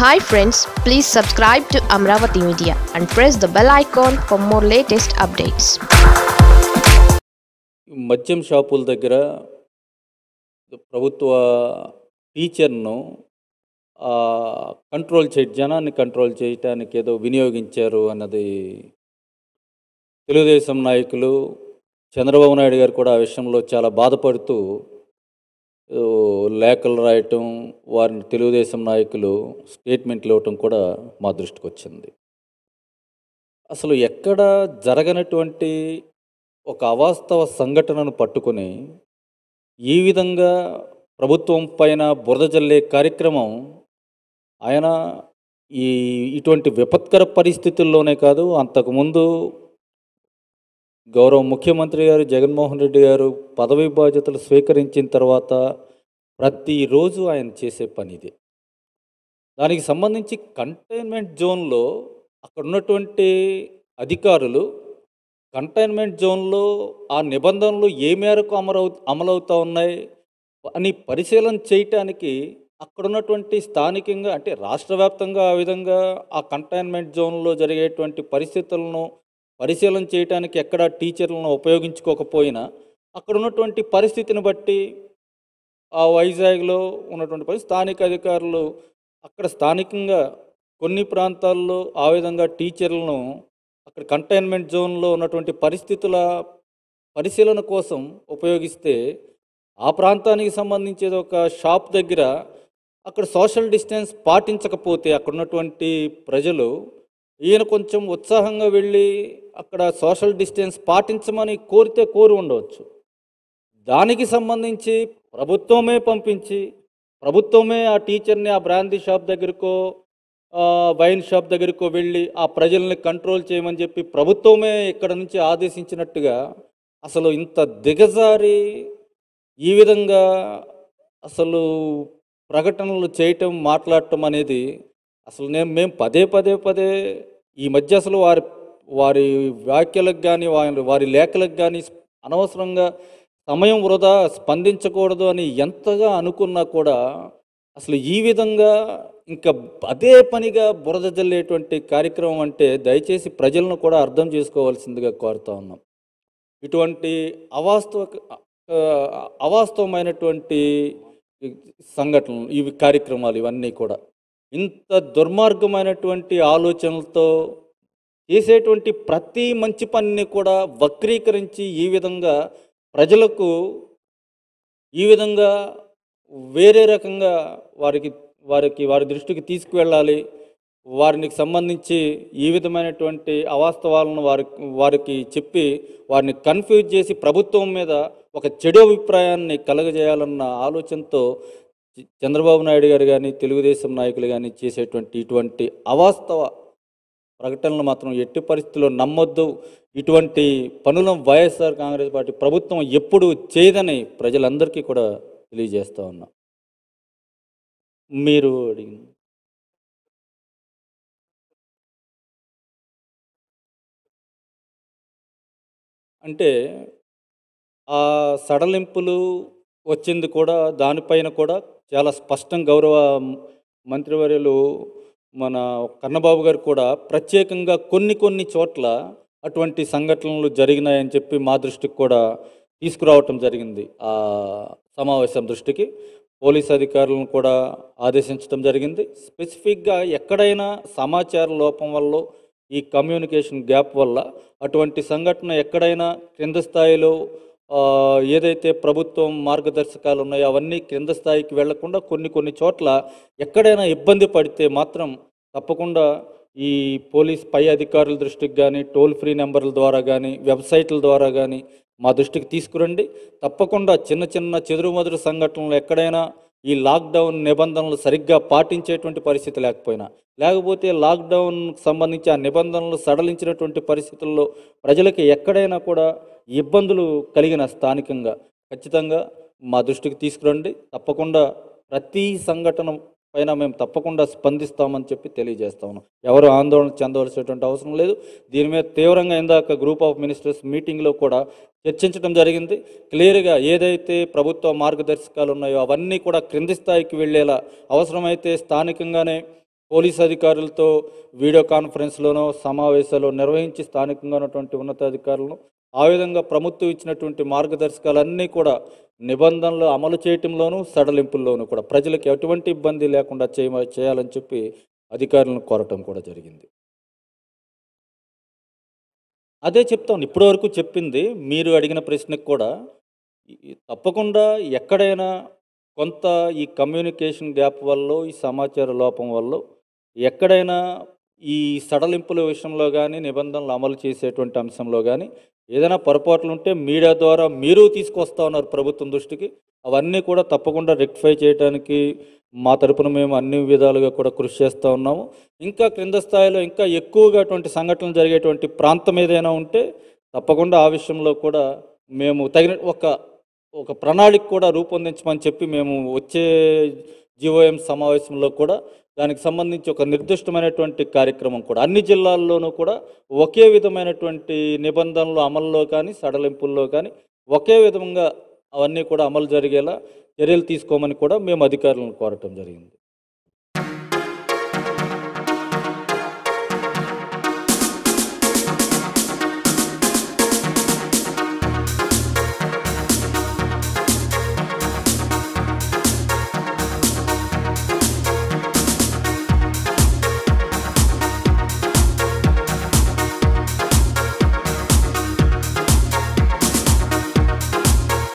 hi friends please subscribe to Amaravati media and press the bell icon for more latest updates మద్యం షాపుల దగ్గర ప్రభుత్వ టీచర్ను control చేయ జనాన్ని కంట్రోల్ చేయటానికి ఏదో వినియోగించారు అన్నది తెలుగుదేశం నాయకులు చంద్రబాబు నాయుడు గారు కూడా ఆ విషయంలో చాలా బాధపడుతూ లేఖలు రాయటం వారిని తెలుగుదేశం నాయకులు స్టేట్మెంట్లు ఇవ్వటం కూడా మా దృష్టికి వచ్చింది అసలు ఎక్కడ జరగనటువంటి ఒక అవాస్తవ సంఘటనను పట్టుకొని ఈ విధంగా ప్రభుత్వం పైన బురద జల్లే కార్యక్రమం ఆయన ఈ ఇటువంటి విపత్కర పరిస్థితుల్లోనే కాదు అంతకుముందు గౌరవ ముఖ్యమంత్రి గారు జగన్మోహన్ రెడ్డి గారు పదవి బాధ్యతలు స్వీకరించిన తర్వాత ప్రతిరోజు ఆయన చేసే పనిదే దానికి సంబంధించి కంటైన్మెంట్ జోన్లో అక్కడ ఉన్నటువంటి అధికారులు కంటైన్మెంట్ జోన్లో ఆ నిబంధనలు ఏ మేరకు అమరవు అమలవుతూ ఉన్నాయి అని పరిశీలన చేయటానికి అక్కడ ఉన్నటువంటి స్థానికంగా అంటే రాష్ట్ర వ్యాప్తంగా ఆ విధంగా ఆ కంటైన్మెంట్ జోన్లో జరిగేటువంటి పరిస్థితులను పరిశీలన చేయడానికి ఎక్కడ టీచర్లను ఉపయోగించుకోకపోయినా అక్కడ ఉన్నటువంటి పరిస్థితిని బట్టి ఆ వైజాగ్లో ఉన్నటువంటి పరిస్థితి స్థానిక అధికారులు అక్కడ స్థానికంగా కొన్ని ప్రాంతాల్లో ఆ విధంగా టీచర్లను అక్కడ కంటైన్మెంట్ జోన్లో ఉన్నటువంటి పరిస్థితుల పరిశీలన కోసం ఉపయోగిస్తే ఆ ప్రాంతానికి సంబంధించేది ఒక షాప్ దగ్గర అక్కడ సోషల్ డిస్టెన్స్ పాటించకపోతే అక్కడ ఉన్నటువంటి ప్రజలు ఈయన కొంచెం ఉత్సాహంగా వెళ్ళి అక్కడ సోషల్ డిస్టెన్స్ పాటించమని కోరితే కోరి ఉండవచ్చు దానికి సంబంధించి ప్రభుత్వమే పంపించి ప్రభుత్వమే ఆ టీచర్ని ఆ బ్రాందీ షాప్ దగ్గరకో వైన్ షాప్ దగ్గరకో వెళ్ళి ఆ ప్రజల్ని కంట్రోల్ చేయమని చెప్పి ప్రభుత్వమే ఇక్కడ నుంచి ఆదేశించినట్టుగా అసలు ఇంత దిగజారి ఈ విధంగా అసలు ప్రకటనలు చేయటం మాట్లాడటం అనేది అసలు నేను మేము పదే పదే పదే ఈ మధ్య అసలు వారి వారి వ్యాఖ్యలకు కానీ వారి వారి లేఖలకు కానీ అనవసరంగా సమయం వృధా స్పందించకూడదు అని ఎంతగా అనుకున్నా కూడా అసలు ఈ విధంగా ఇంకా అదే పనిగా బురద జల్లేటువంటి కార్యక్రమం అంటే దయచేసి ప్రజలను కూడా అర్థం చేసుకోవాల్సిందిగా కోరుతా ఉన్నాం ఇటువంటి అవాస్తవ అవాస్తవమైనటువంటి సంఘటనలు ఇవి కార్యక్రమాలు ఇవన్నీ కూడా ఇంత దుర్మార్గమైనటువంటి ఆలోచనలతో చేసేటువంటి ప్రతి మంచి పనిని కూడా వక్రీకరించి ఈ విధంగా ప్రజలకు ఈ విధంగా వేరే రకంగా వారికి వారికి వారి దృష్టికి తీసుకువెళ్ళాలి వారికి సంబంధించి ఈ విధమైనటువంటి అవాస్తవాలను వారి వారికి చెప్పి వారిని కన్ఫ్యూజ్ చేసి ప్రభుత్వం మీద ఒక చెడు అభిప్రాయాన్ని కలగజేయాలన్న ఆలోచనతో చంద్రబాబు నాయుడు గారు కానీ తెలుగుదేశం నాయకులు కానీ చేసేటువంటి ఇటువంటి అవాస్తవ ప్రకటనలు మాత్రం ఎట్టి పరిస్థితుల్లో నమ్మొద్దు ఇటువంటి పనులను వైఎస్ఆర్ కాంగ్రెస్ పార్టీ ప్రభుత్వం ఎప్పుడు చేయదని ప్రజలందరికీ కూడా తెలియజేస్తూ ఉన్నా మీరు అడిగింది అంటే ఆ సడలింపులు వచ్చింది కూడా దానిపైన కూడా చాలా స్పష్టం గౌరవ మంత్రివర్యులు మన కన్నబాబు గారు కూడా ప్రత్యేకంగా కొన్ని కొన్ని చోట్ల అటువంటి సంఘటనలు జరిగినాయని చెప్పి మా దృష్టికి కూడా తీసుకురావటం జరిగింది ఆ సమావేశం దృష్టికి పోలీస్ అధికారులను కూడా ఆదేశించడం జరిగింది స్పెసిఫిక్గా ఎక్కడైనా సమాచార లోపం వల్ల ఈ కమ్యూనికేషన్ గ్యాప్ వల్ల అటువంటి సంఘటన ఎక్కడైనా క్రింద స్థాయిలో ఏదైతే ప్రభుత్వం మార్గదర్శకాలు ఉన్నాయో అవన్నీ క్రింద స్థాయికి వెళ్లకుండా కొన్ని కొన్ని చోట్ల ఎక్కడైనా ఇబ్బంది పడితే మాత్రం తప్పకుండా ఈ పోలీస్ పై అధికారుల దృష్టికి కానీ టోల్ ఫ్రీ నెంబర్ల ద్వారా కానీ వెబ్సైట్ల ద్వారా కానీ మా దృష్టికి తీసుకురండి తప్పకుండా చిన్న చిన్న చెదురుమదురు సంఘటనలు ఎక్కడైనా ఈ లాక్డౌన్ నిబంధనలు సరిగ్గా పాటించేటువంటి పరిస్థితి లేకపోయినా లేకపోతే లాక్డౌన్కి సంబంధించి ఆ నిబంధనలు సడలించినటువంటి పరిస్థితుల్లో ప్రజలకి ఎక్కడైనా కూడా ఇబ్బందులు కలిగిన స్థానికంగా ఖచ్చితంగా మా దృష్టికి తీసుకురండి తప్పకుండా ప్రతి సంఘటన పైన మేము తప్పకుండా స్పందిస్తామని చెప్పి తెలియజేస్తాము ఎవరు ఆందోళన చెందవలసినటువంటి అవసరం లేదు దీని మీద తీవ్రంగా ఇందాక గ్రూప్ ఆఫ్ మినిస్టర్స్ మీటింగ్లో కూడా చర్చించడం జరిగింది క్లియర్గా ఏదైతే ప్రభుత్వ మార్గదర్శకాలు ఉన్నాయో అవన్నీ కూడా క్రింది స్థాయికి వెళ్ళేలా అవసరమైతే స్థానికంగానే పోలీస్ అధికారులతో వీడియో కాన్ఫరెన్స్లోనో సమావేశాలు నిర్వహించి స్థానికంగా ఉన్నటువంటి ఉన్నతాధికారులను ఆ విధంగా ప్రభుత్వం ఇచ్చినటువంటి మార్గదర్శకాలన్నీ కూడా నిబంధనలు అమలు చేయటంలోనూ సడలింపుల్లోనూ కూడా ప్రజలకు ఎటువంటి ఇబ్బంది లేకుండా చేయ చేయాలని చెప్పి అధికారులను కోరటం కూడా జరిగింది అదే చెప్తాను ఇప్పటివరకు చెప్పింది మీరు అడిగిన ప్రశ్నకు కూడా తప్పకుండా ఎక్కడైనా కొంత ఈ కమ్యూనికేషన్ గ్యాప్ వల్ల ఈ సమాచార లోపం వల్ల ఎక్కడైనా ఈ సడలింపుల విషయంలో కానీ నిబంధనలు అమలు చేసేటువంటి అంశంలో కానీ ఏదైనా పొరపాట్లు ఉంటే మీడియా ద్వారా మీరు తీసుకొస్తా ఉన్నారు ప్రభుత్వం దృష్టికి అవన్నీ కూడా తప్పకుండా రెక్టిఫై చేయడానికి మా తరపున మేము అన్ని విధాలుగా కూడా కృషి చేస్తూ ఉన్నాము ఇంకా క్రింద స్థాయిలో ఇంకా ఎక్కువగా అటువంటి సంఘటనలు జరిగేటువంటి ప్రాంతం ఏదైనా ఉంటే తప్పకుండా ఆ విషయంలో కూడా మేము తగిన ఒక ఒక ప్రణాళిక కూడా రూపొందించమని చెప్పి మేము వచ్చే జీఓఎం సమావేశంలో కూడా దానికి సంబంధించి ఒక నిర్దిష్టమైనటువంటి కార్యక్రమం కూడా అన్ని జిల్లాల్లోనూ కూడా ఒకే విధమైనటువంటి నిబంధనలు అమల్లో కానీ సడలింపుల్లో కానీ ఒకే విధంగా అవన్నీ కూడా అమలు జరిగేలా చర్యలు తీసుకోమని కూడా మేము అధికారులను కోరటం జరిగింది